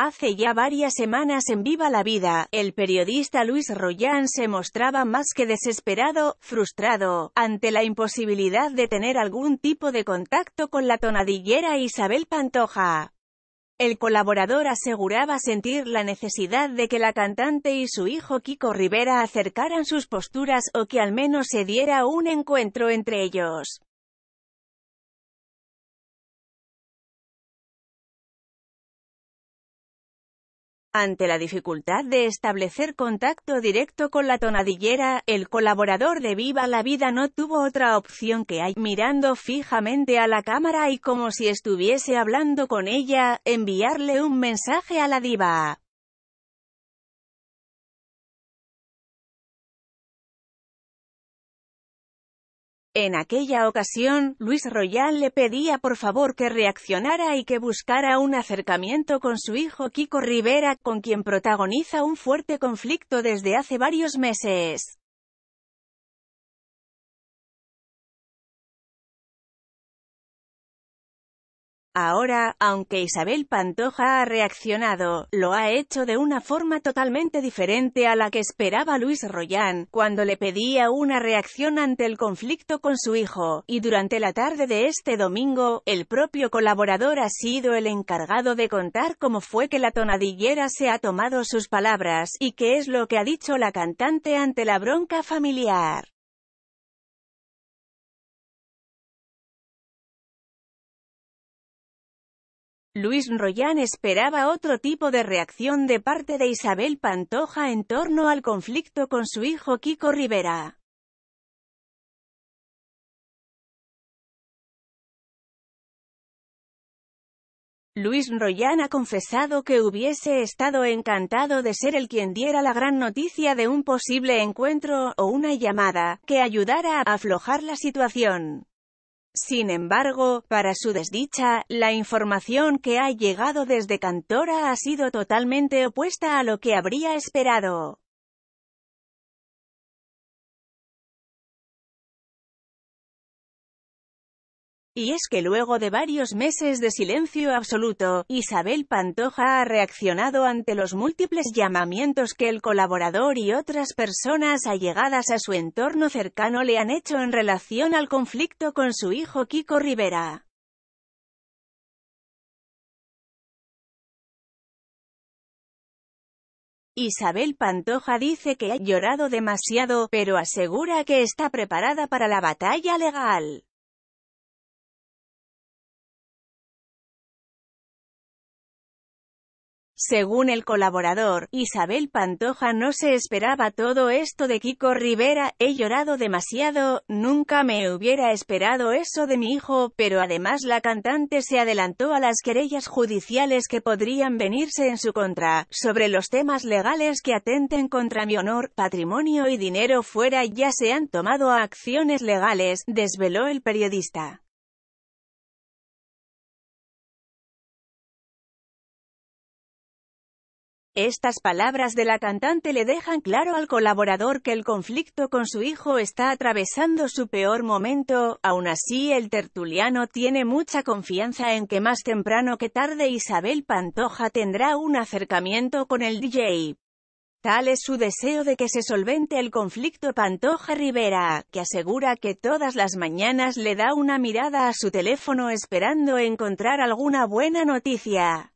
Hace ya varias semanas en Viva la Vida, el periodista Luis Rollán se mostraba más que desesperado, frustrado, ante la imposibilidad de tener algún tipo de contacto con la tonadillera Isabel Pantoja. El colaborador aseguraba sentir la necesidad de que la cantante y su hijo Kiko Rivera acercaran sus posturas o que al menos se diera un encuentro entre ellos. Ante la dificultad de establecer contacto directo con la tonadillera, el colaborador de Viva la Vida no tuvo otra opción que hay, mirando fijamente a la cámara y como si estuviese hablando con ella, enviarle un mensaje a la diva. En aquella ocasión, Luis Royal le pedía por favor que reaccionara y que buscara un acercamiento con su hijo Kiko Rivera, con quien protagoniza un fuerte conflicto desde hace varios meses. Ahora, aunque Isabel Pantoja ha reaccionado, lo ha hecho de una forma totalmente diferente a la que esperaba Luis Royán, cuando le pedía una reacción ante el conflicto con su hijo, y durante la tarde de este domingo, el propio colaborador ha sido el encargado de contar cómo fue que la tonadillera se ha tomado sus palabras, y qué es lo que ha dicho la cantante ante la bronca familiar. Luis Royán esperaba otro tipo de reacción de parte de Isabel Pantoja en torno al conflicto con su hijo Kiko Rivera. Luis Royán ha confesado que hubiese estado encantado de ser el quien diera la gran noticia de un posible encuentro, o una llamada, que ayudara a aflojar la situación. Sin embargo, para su desdicha, la información que ha llegado desde Cantora ha sido totalmente opuesta a lo que habría esperado. Y es que luego de varios meses de silencio absoluto, Isabel Pantoja ha reaccionado ante los múltiples llamamientos que el colaborador y otras personas allegadas a su entorno cercano le han hecho en relación al conflicto con su hijo Kiko Rivera. Isabel Pantoja dice que ha llorado demasiado, pero asegura que está preparada para la batalla legal. Según el colaborador, Isabel Pantoja no se esperaba todo esto de Kiko Rivera, he llorado demasiado, nunca me hubiera esperado eso de mi hijo, pero además la cantante se adelantó a las querellas judiciales que podrían venirse en su contra, sobre los temas legales que atenten contra mi honor, patrimonio y dinero fuera ya se han tomado acciones legales, desveló el periodista. Estas palabras de la cantante le dejan claro al colaborador que el conflicto con su hijo está atravesando su peor momento, aún así el tertuliano tiene mucha confianza en que más temprano que tarde Isabel Pantoja tendrá un acercamiento con el DJ. Tal es su deseo de que se solvente el conflicto Pantoja Rivera, que asegura que todas las mañanas le da una mirada a su teléfono esperando encontrar alguna buena noticia.